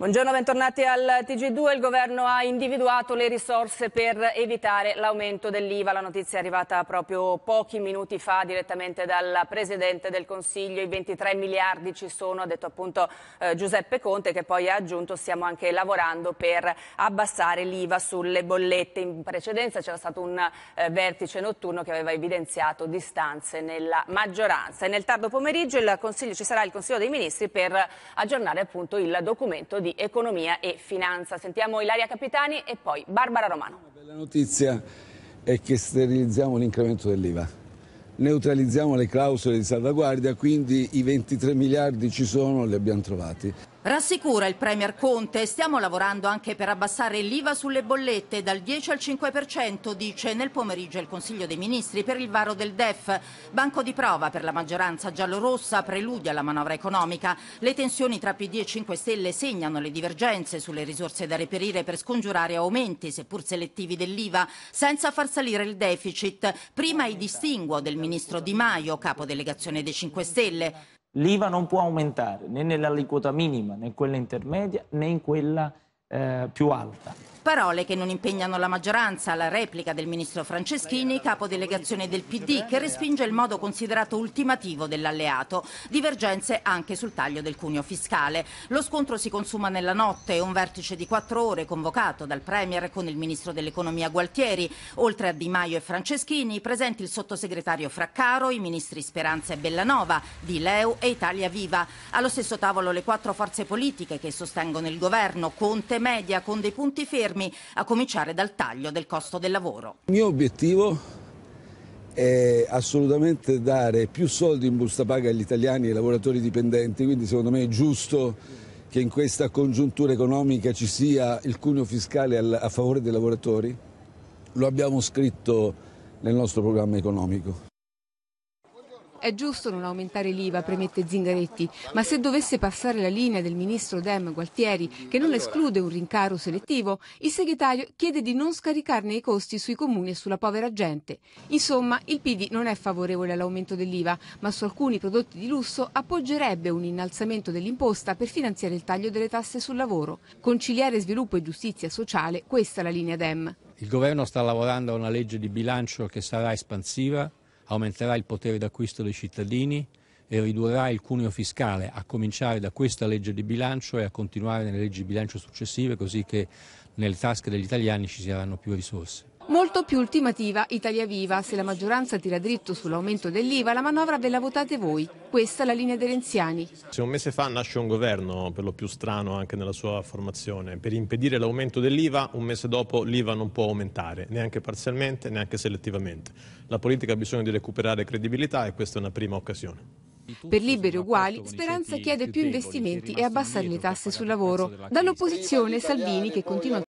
Buongiorno, bentornati al TG2. Il governo ha individuato le risorse per evitare l'aumento dell'IVA. La notizia è arrivata proprio pochi minuti fa direttamente dal Presidente del Consiglio. I 23 miliardi ci sono, ha detto appunto eh, Giuseppe Conte che poi ha aggiunto stiamo anche lavorando per abbassare l'IVA sulle bollette. In precedenza c'era stato un eh, vertice notturno che aveva evidenziato distanze nella maggioranza. E nel tardo pomeriggio ci sarà il Consiglio dei Ministri per aggiornare appunto il documento di di economia e finanza. Sentiamo Ilaria Capitani e poi Barbara Romano. La bella notizia è che sterilizziamo l'incremento dell'IVA. Neutralizziamo le clausole di salvaguardia, quindi i 23 miliardi ci sono, li abbiamo trovati. Rassicura il Premier Conte, stiamo lavorando anche per abbassare l'IVA sulle bollette dal 10 al 5%, dice nel pomeriggio il Consiglio dei Ministri per il varo del DEF. Banco di prova per la maggioranza giallorossa, preludia alla manovra economica. Le tensioni tra PD e 5 Stelle segnano le divergenze sulle risorse da reperire per scongiurare aumenti, seppur selettivi, dell'IVA, senza far salire il deficit. Prima i distinguo del ministro Di Maio, capo delegazione dei 5 Stelle l'IVA non può aumentare né nell'aliquota minima né in quella intermedia né in quella eh, più alta. Parole che non impegnano la maggioranza, la replica del ministro Franceschini, capodelegazione del PD, che respinge il modo considerato ultimativo dell'alleato. Divergenze anche sul taglio del cuneo fiscale. Lo scontro si consuma nella notte, un vertice di quattro ore convocato dal Premier con il ministro dell'Economia Gualtieri. Oltre a Di Maio e Franceschini, presenti il sottosegretario Fraccaro, i ministri Speranza e Bellanova, Di Leo e Italia Viva. Allo stesso tavolo le quattro forze politiche che sostengono il governo, Conte Media, con dei punti fermi fermi, a cominciare dal taglio del costo del lavoro. Il mio obiettivo è assolutamente dare più soldi in busta paga agli italiani e ai lavoratori dipendenti, quindi secondo me è giusto che in questa congiuntura economica ci sia il cuneo fiscale a favore dei lavoratori. Lo abbiamo scritto nel nostro programma economico. È giusto non aumentare l'IVA, premette Zingaretti, ma se dovesse passare la linea del ministro Dem Gualtieri, che non esclude un rincaro selettivo, il segretario chiede di non scaricarne i costi sui comuni e sulla povera gente. Insomma, il PD non è favorevole all'aumento dell'IVA, ma su alcuni prodotti di lusso appoggerebbe un innalzamento dell'imposta per finanziare il taglio delle tasse sul lavoro. Conciliare sviluppo e giustizia sociale, questa è la linea Dem. Il governo sta lavorando a una legge di bilancio che sarà espansiva, aumenterà il potere d'acquisto dei cittadini e ridurrà il cuneo fiscale, a cominciare da questa legge di bilancio e a continuare nelle leggi di bilancio successive, così che nelle tasche degli italiani ci saranno più risorse. Molto più ultimativa Italia Viva. Se la maggioranza tira dritto sull'aumento dell'IVA, la manovra ve la votate voi. Questa è la linea dei Renziani. Se un mese fa nasce un governo, per lo più strano anche nella sua formazione, per impedire l'aumento dell'IVA, un mese dopo l'IVA non può aumentare, neanche parzialmente, neanche selettivamente. La politica ha bisogno di recuperare credibilità e questa è una prima occasione. Per liberi uguali, Speranza chiede più investimenti e abbassare le tasse sul lavoro. Dall'opposizione Salvini, che continua a...